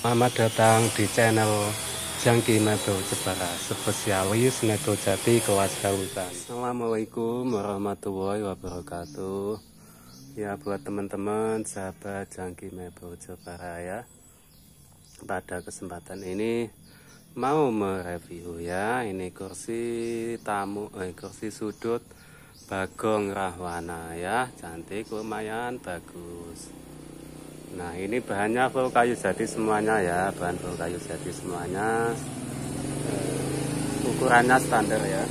Selamat datang di channel Jangki Nado Jepara Spesialis Neto Jati Kelas Kalutan Assalamualaikum warahmatullahi wabarakatuh Ya buat teman-teman sahabat Jangki Nado Jepara ya Pada kesempatan ini Mau mereview ya Ini kursi tamu eh, Kursi sudut Bagong Rahwana ya Cantik lumayan bagus Nah ini bahannya full kayu jati semuanya ya Bahan full kayu jati semuanya eh, Ukurannya standar ya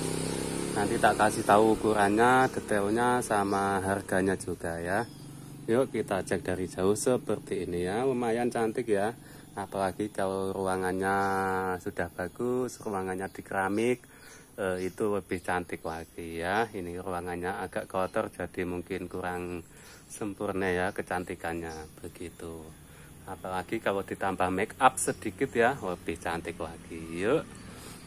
Nanti tak kasih tahu ukurannya, detailnya sama harganya juga ya Yuk kita cek dari jauh seperti ini ya Lumayan cantik ya apalagi kalau ruangannya sudah bagus ruangannya di keramik eh, itu lebih cantik lagi ya ini ruangannya agak kotor jadi mungkin kurang sempurna ya kecantikannya begitu apalagi kalau ditambah make up sedikit ya lebih cantik lagi yuk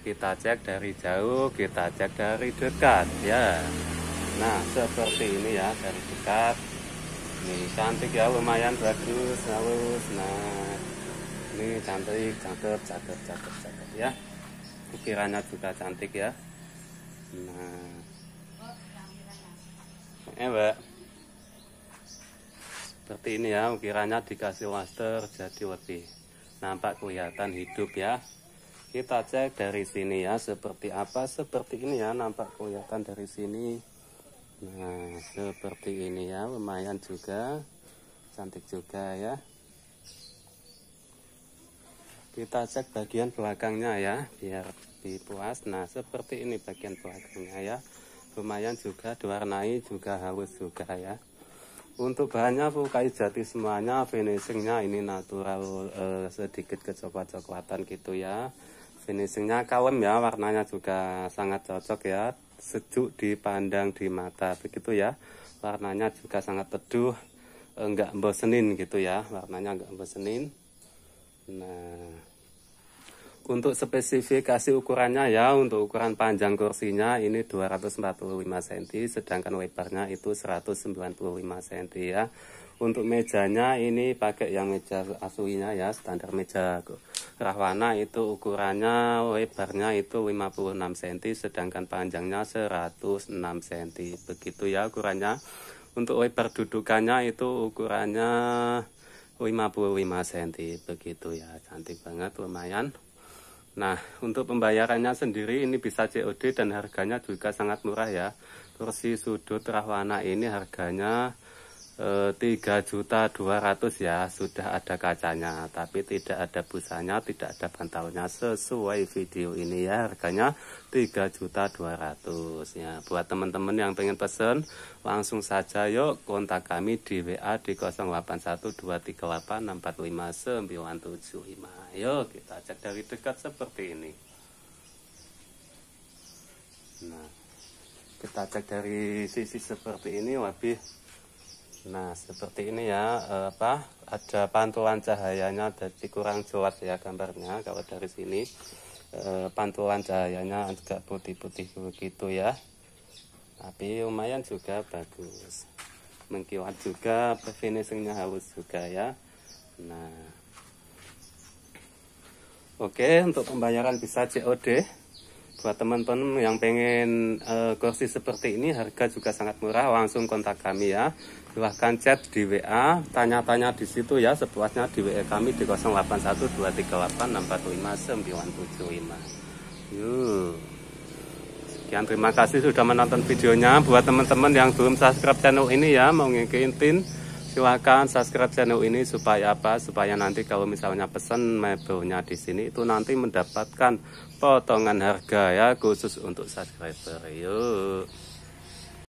kita cek dari jauh kita cek dari dekat ya nah seperti ini ya dari dekat ini cantik ya lumayan bagus halus nah ini cantik cakep cakep cakep cakep ya ukirannya juga cantik ya nah eh mbak seperti ini ya ukirannya dikasih waster jadi lebih nampak kelihatan hidup ya kita cek dari sini ya seperti apa seperti ini ya nampak kelihatan dari sini nah seperti ini ya lumayan juga cantik juga ya kita cek bagian belakangnya ya biar lebih nah seperti ini bagian belakangnya ya lumayan juga diwarnai juga halus juga ya untuk bahannya fukai jati semuanya finishingnya ini natural eh, sedikit kecoklat-coklatan gitu ya finishingnya kalem ya warnanya juga sangat cocok ya sejuk dipandang di mata begitu ya warnanya juga sangat teduh enggak eh, bosenin gitu ya warnanya enggak bosenin Nah, untuk spesifikasi ukurannya ya, untuk ukuran panjang kursinya ini 245 cm, sedangkan wipernya itu 195 cm ya. Untuk mejanya ini pakai yang meja asuinya ya, standar meja rahwana itu ukurannya lebarnya itu 56 cm, sedangkan panjangnya 106 cm. Begitu ya ukurannya. Untuk lebar dudukannya itu ukurannya 55 cm begitu ya cantik banget lumayan Nah untuk pembayarannya sendiri ini bisa COD dan harganya juga sangat murah ya kursi sudut rahwana ini harganya Eh, tiga juta dua ratus ya sudah ada kacanya tapi tidak ada busanya tidak ada bantalnya sesuai video ini ya harganya tiga juta dua ratus ya buat teman-teman yang pengen pesen langsung saja yuk kontak kami di WA di 081238645975 yuk kita cek dari dekat seperti ini nah kita cek dari sisi seperti ini lebih Nah, seperti ini ya, eh, apa ada pantulan cahayanya jadi kurang jelas ya gambarnya kalau dari sini. Eh, pantulan cahayanya agak putih-putih begitu ya. Tapi lumayan juga bagus. Mengkilat juga, finishingnya halus juga ya. Nah. Oke, untuk pembayaran bisa COD buat teman-teman yang pengen uh, kursi seperti ini harga juga sangat murah langsung kontak kami ya silahkan chat di WA tanya-tanya di situ ya sepuasnya di WA kami di 081238644597 yuk sekian terima kasih sudah menonton videonya buat teman-teman yang belum subscribe channel ini ya mau ngikutin Silahkan subscribe channel ini supaya apa? Supaya nanti kalau misalnya pesan mebelnya di sini itu nanti mendapatkan potongan harga ya khusus untuk subscriber. Yuk.